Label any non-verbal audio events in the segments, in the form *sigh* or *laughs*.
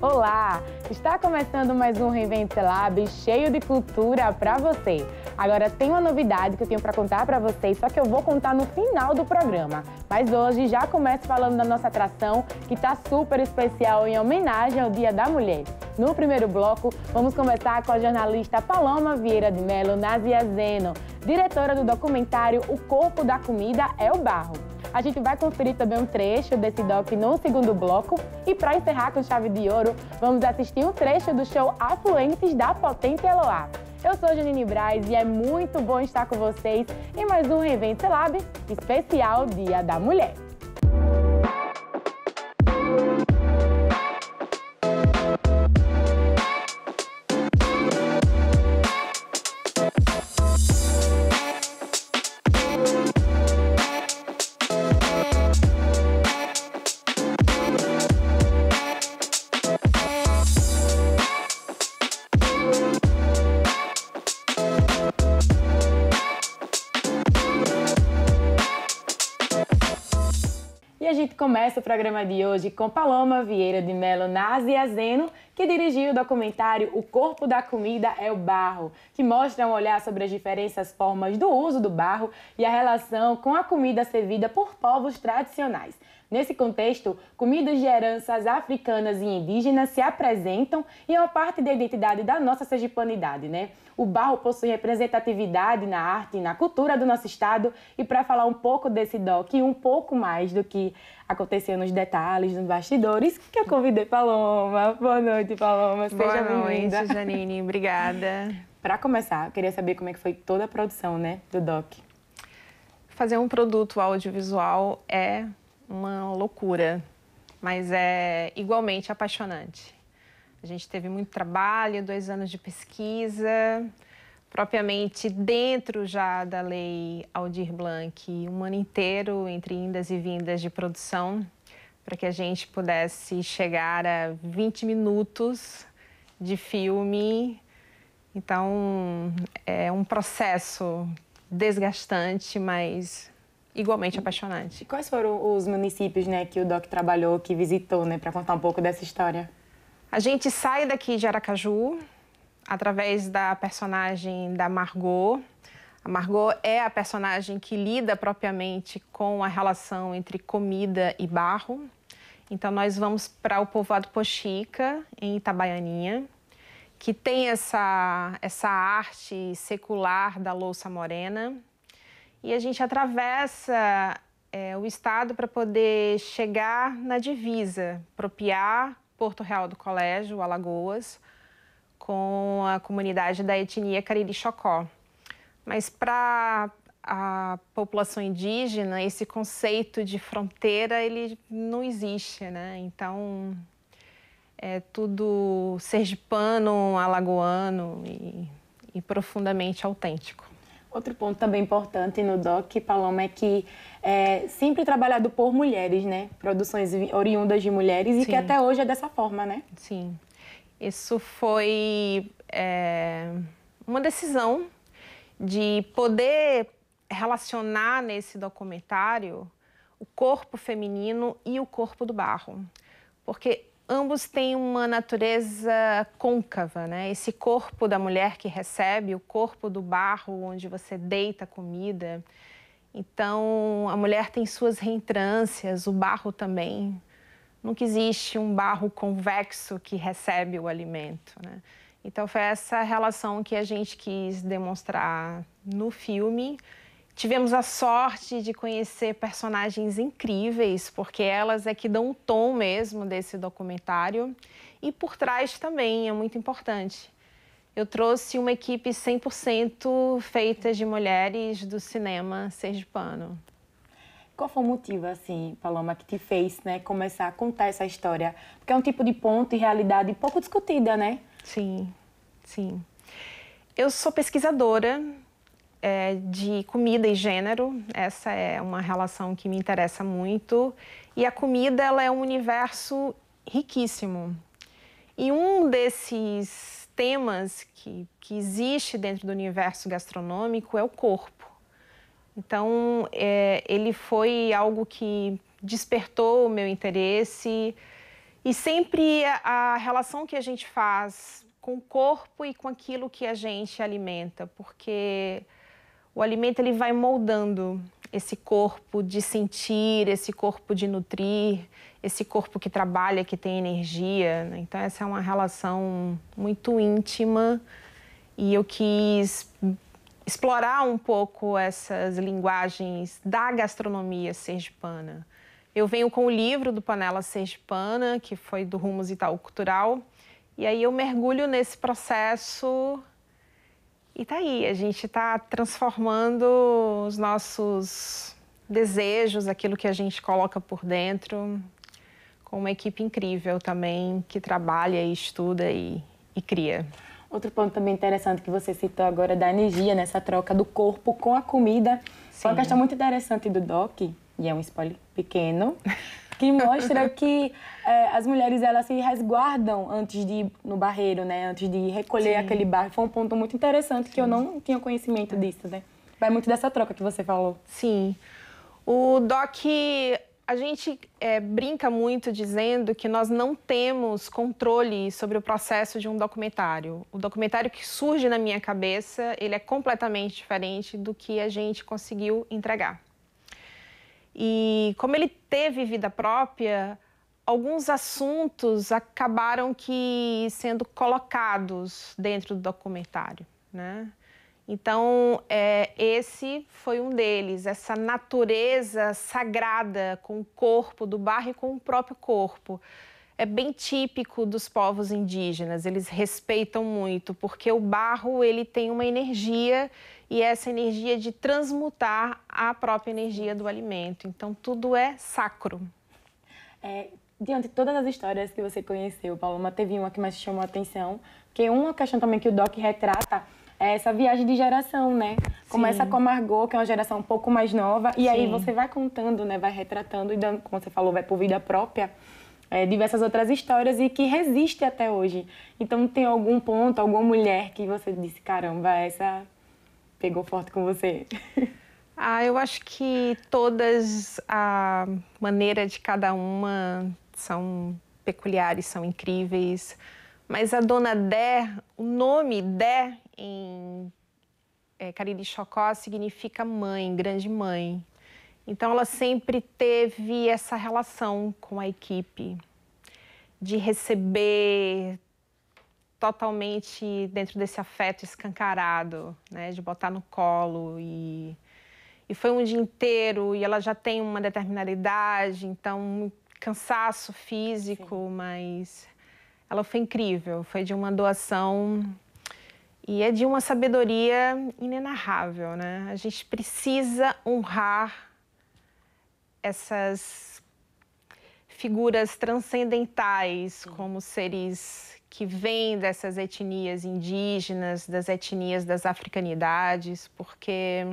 Olá! Está começando mais um Reinvent Lab cheio de cultura para você. Agora tem uma novidade que eu tenho para contar para vocês, só que eu vou contar no final do programa. Mas hoje já começo falando da nossa atração que está super especial em homenagem ao Dia da Mulher. No primeiro bloco, vamos conversar com a jornalista Paloma Vieira de Mello Zeno, diretora do documentário O Corpo da Comida é o Barro. A gente vai conferir também um trecho desse doc no segundo bloco. E para encerrar com chave de ouro, vamos assistir um trecho do show Afluentes da Potente Eloá. Eu sou Janine Braz e é muito bom estar com vocês em mais um evento Lab especial Dia da Mulher. E a gente começa o programa de hoje com Paloma Vieira de Melo Nazi Azeno, que dirigiu o documentário O Corpo da Comida é o Barro, que mostra um olhar sobre as diferentes formas do uso do barro e a relação com a comida servida por povos tradicionais. Nesse contexto, comidas de heranças africanas e indígenas se apresentam e é uma parte da identidade da nossa sergipanidade, né? O barro possui representatividade na arte e na cultura do nosso estado e para falar um pouco desse DOC, e um pouco mais do que aconteceu nos detalhes, nos bastidores, que eu convidei Paloma. Boa noite, Paloma. Seja bem-vinda. Boa noite, Janine. Obrigada. *laughs* Para começar, eu queria saber como é que foi toda a produção, né, do DOC. Fazer um produto audiovisual é uma loucura, mas é igualmente apaixonante. A gente teve muito trabalho, dois anos de pesquisa, propriamente dentro já da lei Aldir Blanc, um ano inteiro entre indas e vindas de produção, para que a gente pudesse chegar a 20 minutos de filme. Então, é um processo desgastante, mas igualmente apaixonante. E quais foram os municípios né, que o Doc trabalhou, que visitou, né, para contar um pouco dessa história? A gente sai daqui de Aracaju através da personagem da Margot. A Margot é a personagem que lida propriamente com a relação entre comida e barro. Então, nós vamos para o povoado Poxica, em Itabaianinha, que tem essa, essa arte secular da louça morena, e a gente atravessa é, o estado para poder chegar na divisa, propiar Porto Real do Colégio, Alagoas, com a comunidade da etnia Cariri Chocó. Mas para a população indígena, esse conceito de fronteira, ele não existe, né? Então, é tudo sergipano, alagoano e, e profundamente autêntico. Outro ponto também importante no DOC, Paloma, é que é sempre trabalhado por mulheres, né? Produções oriundas de mulheres Sim. e que até hoje é dessa forma, né? Sim. Isso foi é, uma decisão de poder relacionar nesse documentário o corpo feminino e o corpo do barro. Porque ambos têm uma natureza côncava, né? Esse corpo da mulher que recebe, o corpo do barro onde você deita a comida. Então, a mulher tem suas reentrâncias, o barro também. Nunca existe um barro convexo que recebe o alimento, né? Então, foi essa relação que a gente quis demonstrar no filme Tivemos a sorte de conhecer personagens incríveis, porque elas é que dão o tom mesmo desse documentário. E por trás também é muito importante. Eu trouxe uma equipe 100% feita de mulheres do cinema sergipano. Qual foi o motivo, assim, Paloma, que te fez né, começar a contar essa história? Porque é um tipo de ponto e realidade pouco discutida, né? Sim, sim. Eu sou pesquisadora é, de comida e gênero. Essa é uma relação que me interessa muito. E a comida ela é um universo riquíssimo. E um desses temas que, que existe dentro do universo gastronômico é o corpo. Então, é, ele foi algo que despertou o meu interesse. E sempre a, a relação que a gente faz com o corpo e com aquilo que a gente alimenta, porque o alimento ele vai moldando esse corpo de sentir, esse corpo de nutrir, esse corpo que trabalha, que tem energia. Né? Então, essa é uma relação muito íntima e eu quis explorar um pouco essas linguagens da gastronomia sergipana. Eu venho com o livro do Panela Sergipana, que foi do Rumos Itaú Cultural, e aí eu mergulho nesse processo e tá aí, a gente está transformando os nossos desejos, aquilo que a gente coloca por dentro, com uma equipe incrível também que trabalha e estuda e, e cria. Outro ponto também interessante que você citou agora da energia, nessa troca do corpo com a comida. É Sim. Foi uma questão muito interessante do DOC, e é um spoiler pequeno, *laughs* que mostra *laughs* que é, as mulheres elas se resguardam antes de ir no barreiro, né? Antes de recolher Sim. aquele barro. Foi um ponto muito interessante Sim. que eu não tinha conhecimento é. disso, né? Vai muito dessa troca que você falou. Sim. O DOC, a gente é, brinca muito dizendo que nós não temos controle sobre o processo de um documentário. O documentário que surge na minha cabeça, ele é completamente diferente do que a gente conseguiu entregar. E como ele teve vida própria, alguns assuntos acabaram que sendo colocados dentro do documentário, né? Então, é, esse foi um deles, essa natureza sagrada com o corpo do barro e com o próprio corpo é bem típico dos povos indígenas. Eles respeitam muito, porque o barro ele tem uma energia e essa energia de transmutar a própria energia do alimento. Então tudo é sacro. É, diante de todas as histórias que você conheceu, Paloma, teve uma que mais chamou a atenção, porque uma questão também que o Doc retrata é essa viagem de geração, né? Começa Sim. com a Margot, que é uma geração um pouco mais nova, e Sim. aí você vai contando, né? Vai retratando e dando, como você falou, vai por vida própria é, diversas outras histórias e que resiste até hoje. Então tem algum ponto, alguma mulher que você disse, caramba, essa pegou forte com você? *laughs* Ah, eu acho que todas a maneira de cada uma são peculiares, são incríveis. Mas a dona Dé, o nome Dé em é, Cariri Chocó significa mãe, grande mãe. Então ela sempre teve essa relação com a equipe de receber totalmente dentro desse afeto escancarado, né, de botar no colo e e foi um dia inteiro e ela já tem uma determinada idade, então um cansaço físico, Sim. mas ela foi incrível, foi de uma doação e é de uma sabedoria inenarrável, né? A gente precisa honrar essas figuras transcendentais como seres que vêm dessas etnias indígenas, das etnias das africanidades, porque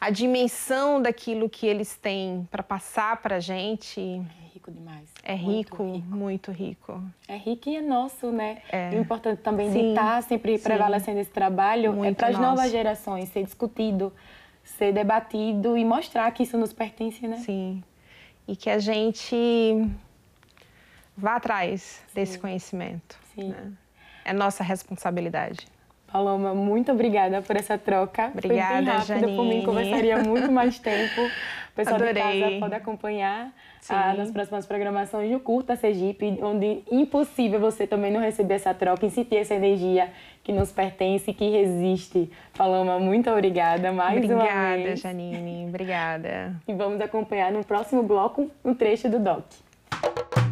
a dimensão daquilo que eles têm para passar para a gente. É rico demais. É rico muito, rico, muito rico. É rico e é nosso, né? É. E o importante também Sim. de tá estar sempre prevalecendo esse trabalho é muito é para as novas gerações ser discutido ser debatido e mostrar que isso nos pertence, né? Sim. E que a gente vá atrás Sim. desse conhecimento. Sim. Né? É nossa responsabilidade. Paloma, muito obrigada por essa troca. Obrigada, Foi bem rápido, Janine. por mim conversaria muito mais *laughs* tempo pessoal Adorei. de casa pode acompanhar a, ah, nas próximas programações do Curta Sergipe, onde impossível você também não receber essa troca e sentir essa energia que nos pertence e que resiste. Paloma, muito obrigada mais obrigada, uma vez. Obrigada, Janine. Obrigada. E vamos acompanhar no próximo bloco um trecho do DOC.